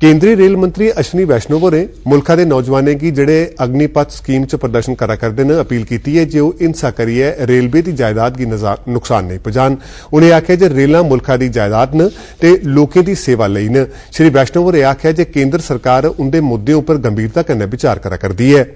ਕੇਂਦਰੀ ਰੇਲ ਮੰਤਰੀ ਅਸ਼ਨੀ ਵੈਸ਼ਨੋ ਬੋਰੇ ਮੁਲਕਾ ਦੇ ਨੌਜਵਾਨਾਂ ਕੀ ਜਿਹੜੇ ਅਗਨੀਪਥ ਸਕੀਮ 'ਚ ਪ੍ਰਦਰਸ਼ਨ ਕਰਾ ਕਰਦੇ ਨੇ ਅਪੀਲ ਕੀਤੀ ਹੈ ਜੇ ਉਹ ਇਨਸਾ ਕਰੀਏ ਰੇਲਵੇ ਦੀ ਜਾਇਦਾਦ ਦੀ ਨੁਕਸਾਨ ਨਹੀਂ ਪਜਾਨ ਉਹਨੇ ਆਖਿਆ ਜੇ ਰੇਲਾਂ ਮੁਲਕਾ ਦੀ ਜਾਇਦਾਦ ਨ ਤੇ ਲੋਕੇ ਦੀ ਸੇਵਾ ਲਈ ਨ ਸ਼੍ਰੀ ਵੈਸ਼ਨੋ ਬੋਰੇ ਆਖਿਆ ਜੇ ਕੇਂਦਰ ਸਰਕਾਰ ਉਹਦੇ ਮੁੱਦੇ ਉੱਪਰ ਗੰਭੀਰਤਾ ਕਰਨੇ ਵਿਚਾਰ ਕਰਾ ਕਰਦੀ ਹੈ